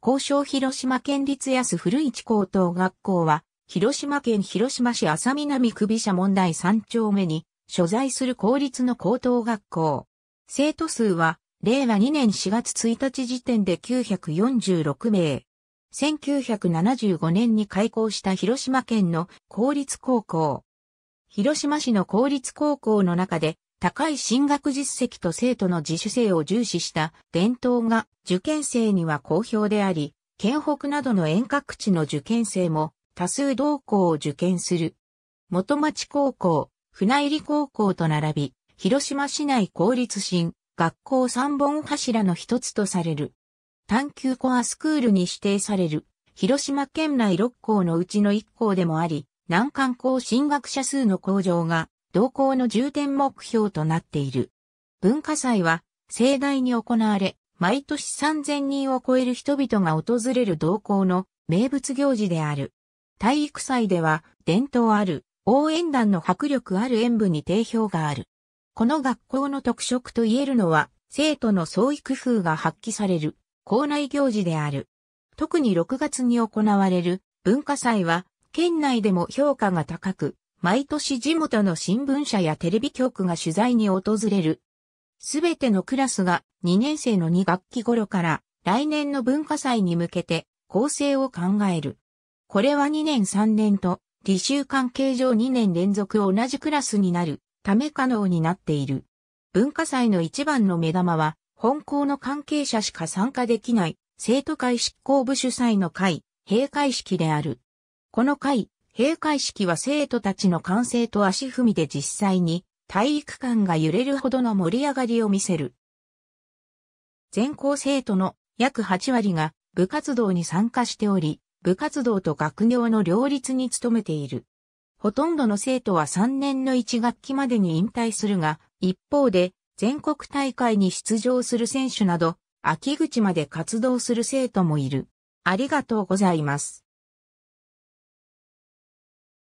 交渉広島県立安古市高等学校は、広島県広島市浅南区美社問題3丁目に、所在する公立の高等学校。生徒数は、令和2年4月1日時点で946名。1975年に開校した広島県の公立高校。広島市の公立高校の中で、高い進学実績と生徒の自主性を重視した伝統が受験生には好評であり、県北などの遠隔地の受験生も多数同校を受験する。元町高校、船入高校と並び、広島市内公立新学校三本柱の一つとされる。探求コアスクールに指定される、広島県内6校のうちの1校でもあり、難関校進学者数の向上が同行の重点目標となっている。文化祭は盛大に行われ、毎年3000人を超える人々が訪れる同校の名物行事である。体育祭では伝統ある応援団の迫力ある演舞に定評がある。この学校の特色と言えるのは生徒の創意工夫が発揮される校内行事である。特に6月に行われる文化祭は県内でも評価が高く毎年地元の新聞社やテレビ局が取材に訪れる。すべてのクラスが2年生の2学期頃から来年の文化祭に向けて構成を考える。これは2年3年と履修関係上2年連続同じクラスになるため可能になっている。文化祭の一番の目玉は本校の関係者しか参加できない生徒会執行部主催の会、閉会式である。この会、閉会式は生徒たちの歓声と足踏みで実際に体育館が揺れるほどの盛り上がりを見せる。全校生徒の約8割が部活動に参加しており、部活動と学業の両立に努めている。ほとんどの生徒は3年の1学期までに引退するが、一方で全国大会に出場する選手など、秋口まで活動する生徒もいる。ありがとうございます。